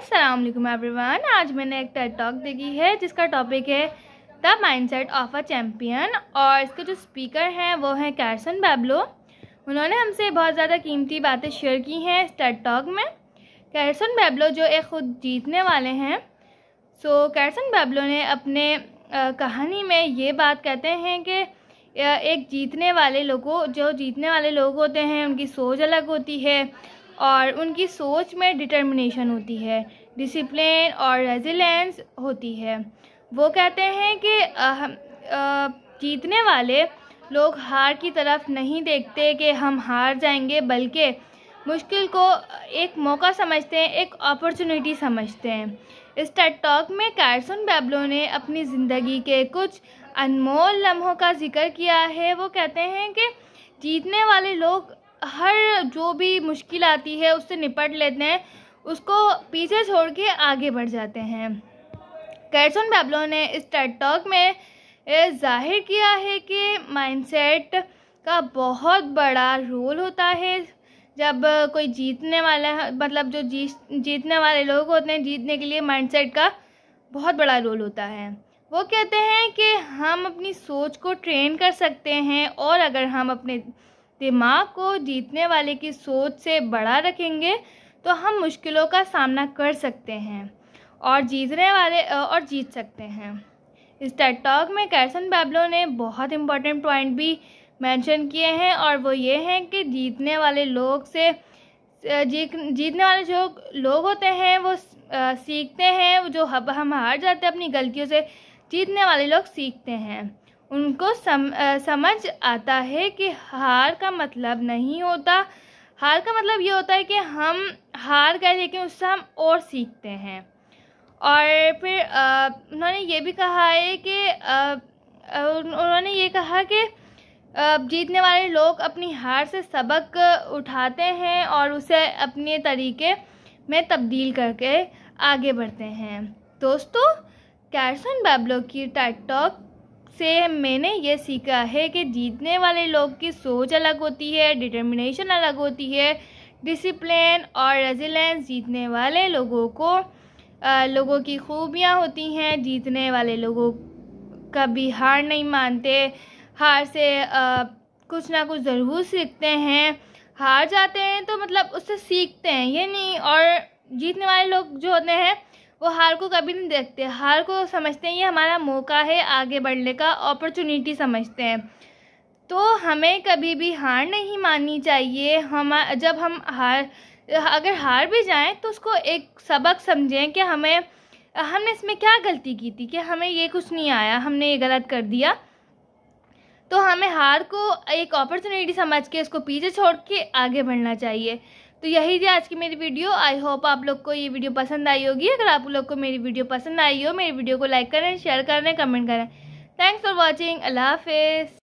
Aslam everyone आज मैंने एक टेट टॉक देखी है जिसका टॉपिक है the mindset of a champion और इसके जो स्पीकर हैं वो हैं कैरसन बैबलो उन्होंने हमसे बहुत ज़्यादा कीमती बातें शेयर की हैं इस टेट टॉक में कैरसन बैबलो जो एक ख़ुद जीतने वाले हैं सो कैरसन बैबलो ने अपने कहानी में ये बात कहते हैं कि एक जीतने वाले लोगों जो जीतने वाले लोग होते हैं उनकी सोच अलग होती है और उनकी सोच में डिटर्मिनेशन होती है डिसिप्लिन और रेजिलेंस होती है वो कहते हैं कि जीतने वाले लोग हार की तरफ नहीं देखते कि हम हार जाएंगे बल्कि मुश्किल को एक मौका समझते हैं एक अपॉर्चुनिटी समझते हैं इस टेट टॉक में कैरसन बैबलो ने अपनी ज़िंदगी के कुछ अनमोल लम्हों का जिक्र किया है वो कहते हैं कि जीतने वाले लोग हर जो भी मुश्किल आती है उससे निपट लेते हैं उसको पीछे छोड़ के आगे बढ़ जाते हैं कैरसन बैबलो ने इस टेट टॉक में जाहिर किया है कि माइंडसेट का बहुत बड़ा रोल होता है जब कोई जीतने वाला मतलब जो जीत जीतने वाले लोग होते हैं जीतने के लिए माइंडसेट का बहुत बड़ा रोल होता है वो कहते हैं कि हम अपनी सोच को ट्रेन कर सकते हैं और अगर हम अपने दिमाग को जीतने वाले की सोच से बड़ा रखेंगे तो हम मुश्किलों का सामना कर सकते हैं और जीतने वाले और जीत सकते हैं इस टेट टॉक में कैसन बैबलो ने बहुत इंपॉर्टेंट पॉइंट भी मेंशन किए हैं और वो ये हैं कि जीतने वाले लोग से जीत जीतने वाले जो लोग होते हैं वो सीखते हैं जो हम हार जाते हैं अपनी गलतियों से जीतने वाले लोग सीखते हैं उनको सम समझ आता है कि हार का मतलब नहीं होता हार का मतलब ये होता है कि हम हार गए लेकिन उससे हम और सीखते हैं और फिर आ, उन्होंने ये भी कहा है कि आ, उन्होंने ये कहा कि आ, जीतने वाले लोग अपनी हार से सबक उठाते हैं और उसे अपने तरीके में तब्दील करके आगे बढ़ते हैं दोस्तों कैरसन बैबलो की टैट टॉक से मैंने ये सीखा है कि जीतने वाले लोग की सोच अलग होती है डिटर्मिनेशन अलग होती है डिसिप्लिन और रेजिलेंस जीतने वाले लोगों को आ, लोगों की खूबियाँ होती हैं जीतने वाले लोगों कभी हार नहीं मानते हार से आ, कुछ ना कुछ ज़रूर सीखते हैं हार जाते हैं तो मतलब उससे सीखते हैं ये नहीं और जीतने वाले लोग जो होते हैं वो हार को कभी नहीं देखते हार को समझते हैं ये हमारा मौका है आगे बढ़ने का अपॉर्चुनिटी समझते हैं तो हमें कभी भी हार नहीं माननी चाहिए हम जब हम हार अगर हार भी जाएं तो उसको एक सबक समझें कि हमें हमने इसमें क्या गलती की थी कि हमें ये कुछ नहीं आया हमने ये गलत कर दिया तो हमें हार को एक अपॉर्चुनिटी समझ के उसको पीछे छोड़ के आगे बढ़ना चाहिए तो यही थी आज की मेरी वीडियो आई होप आप लोग को ये वीडियो पसंद आई होगी अगर आप लोग को मेरी वीडियो पसंद आई हो मेरी वीडियो को लाइक करें शेयर करें कमेंट करें थैंक्स फॉर वॉचिंग अल्लाह हाफिज़